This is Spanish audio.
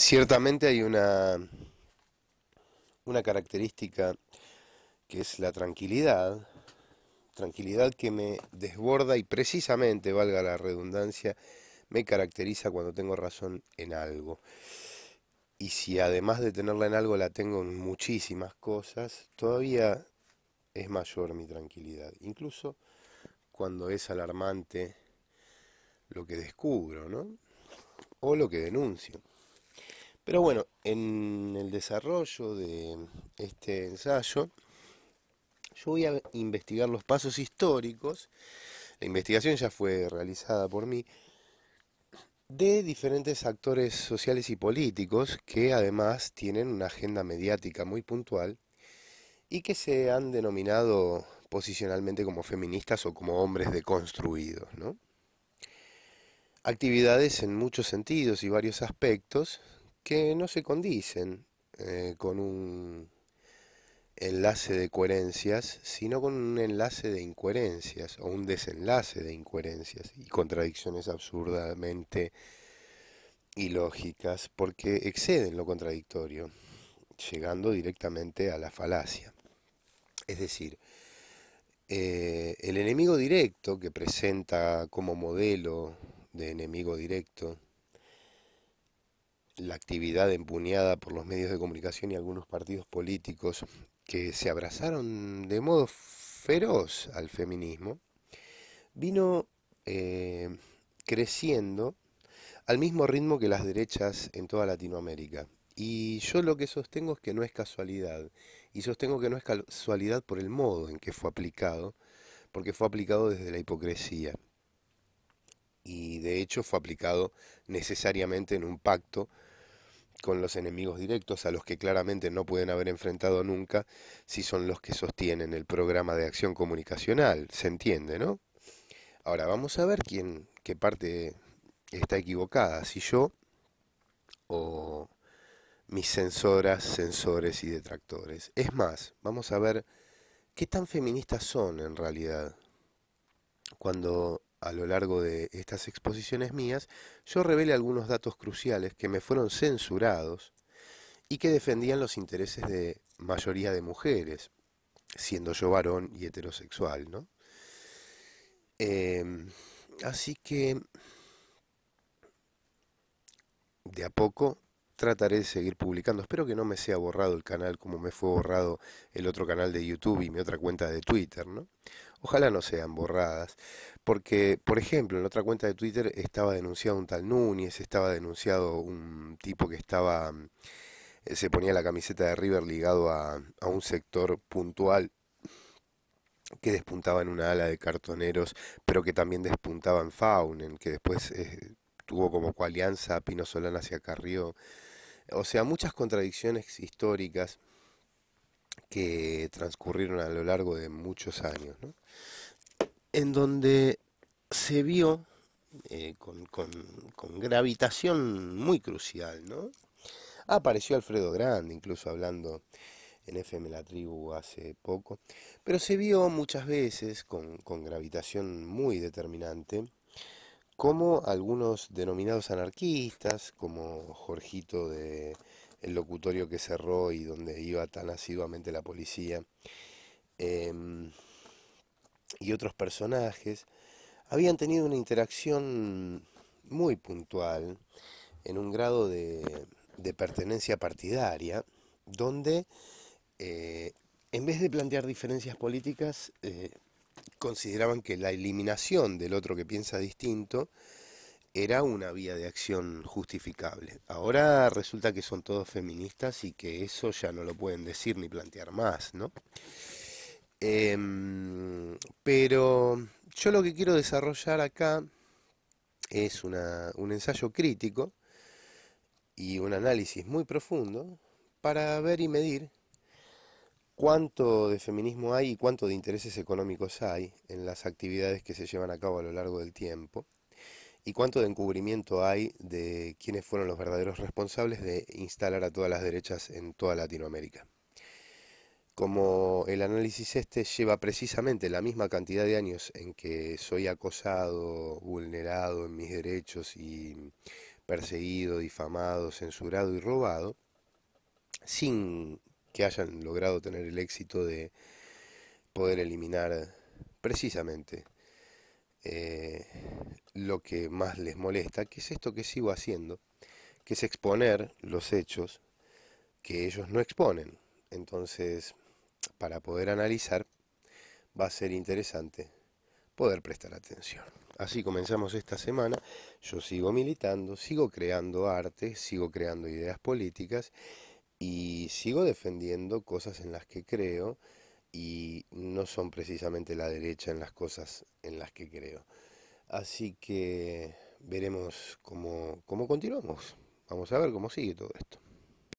Ciertamente hay una, una característica que es la tranquilidad, tranquilidad que me desborda y precisamente, valga la redundancia, me caracteriza cuando tengo razón en algo. Y si además de tenerla en algo la tengo en muchísimas cosas, todavía es mayor mi tranquilidad. Incluso cuando es alarmante lo que descubro, ¿no? O lo que denuncio. Pero bueno, en el desarrollo de este ensayo, yo voy a investigar los pasos históricos, la investigación ya fue realizada por mí, de diferentes actores sociales y políticos que además tienen una agenda mediática muy puntual y que se han denominado posicionalmente como feministas o como hombres deconstruidos. Actividades en muchos sentidos y varios aspectos que no se condicen eh, con un enlace de coherencias, sino con un enlace de incoherencias o un desenlace de incoherencias y contradicciones absurdamente ilógicas porque exceden lo contradictorio, llegando directamente a la falacia. Es decir, eh, el enemigo directo que presenta como modelo de enemigo directo la actividad empuñada por los medios de comunicación y algunos partidos políticos que se abrazaron de modo feroz al feminismo, vino eh, creciendo al mismo ritmo que las derechas en toda Latinoamérica. Y yo lo que sostengo es que no es casualidad, y sostengo que no es casualidad por el modo en que fue aplicado, porque fue aplicado desde la hipocresía. Y de hecho fue aplicado necesariamente en un pacto con los enemigos directos a los que claramente no pueden haber enfrentado nunca si son los que sostienen el programa de acción comunicacional. ¿Se entiende, no? Ahora, vamos a ver quién, qué parte está equivocada, si yo o mis sensoras, sensores y detractores. Es más, vamos a ver qué tan feministas son en realidad. Cuando a lo largo de estas exposiciones mías, yo revelé algunos datos cruciales que me fueron censurados y que defendían los intereses de mayoría de mujeres, siendo yo varón y heterosexual, ¿no? Em, así que de a poco trataré de seguir publicando. Espero que no me sea borrado el canal como me fue borrado el otro canal de YouTube y mi otra cuenta de Twitter, ¿no? Ojalá no sean borradas, porque, por ejemplo, en otra cuenta de Twitter estaba denunciado un tal Núñez, estaba denunciado un tipo que estaba mm, eh, se ponía la camiseta de River ligado a, un sector puntual que despuntaba en una ala de cartoneros, pero que también despuntaba en Faunen, que después eh, tuvo como coalianza Pino Solana hacia Carrió. O sea, muchas contradicciones históricas que transcurrieron a lo largo de muchos años, ¿no? en donde se vio eh, con, con, gravitación muy crucial, ¿no? Apareció Alfredo Grande, incluso hablando en FM La Tribu hace poco, pero se vio muchas veces con, con gravitación muy determinante como algunos denominados anarquistas, como Jorgito de el locutorio que cerró y donde iba tan asiduamente la policía, em, y otros personajes, habían tenido una interacción muy puntual en un grado de, pertenencia partidaria, donde eh, en vez de plantear diferencias políticas, eh, consideraban que la eliminación del otro que piensa distinto era una vía de acción justificable. Ahora resulta que son todos feministas y que eso ya no lo pueden decir ni plantear más, ¿no? Em, pero yo lo que quiero desarrollar acá es una, un ensayo crítico y un análisis muy profundo para ver y medir cuánto de feminismo hay y cuánto de intereses económicos hay en las actividades que se llevan a cabo a lo largo del tiempo y cuánto de encubrimiento hay de quiénes fueron los verdaderos responsables de instalar a todas las derechas en toda Latinoamérica. Como el análisis este lleva precisamente la misma cantidad de años en que soy acosado, vulnerado en mis derechos y perseguido, difamado, censurado y robado, sin que hayan logrado tener el éxito de poder eliminar precisamente eh, lo que más les molesta, que es esto que sigo haciendo, que es exponer los hechos que ellos no exponen. Entonces, para poder analizar, va a ser interesante poder prestar atención. Así comenzamos esta semana, yo sigo militando, sigo creando arte, sigo creando ideas políticas y sigo defendiendo cosas en las que creo y no son precisamente la derecha en las cosas en las que creo. Así que veremos cómo, continuamos. Vamos a ver cómo sigue todo esto.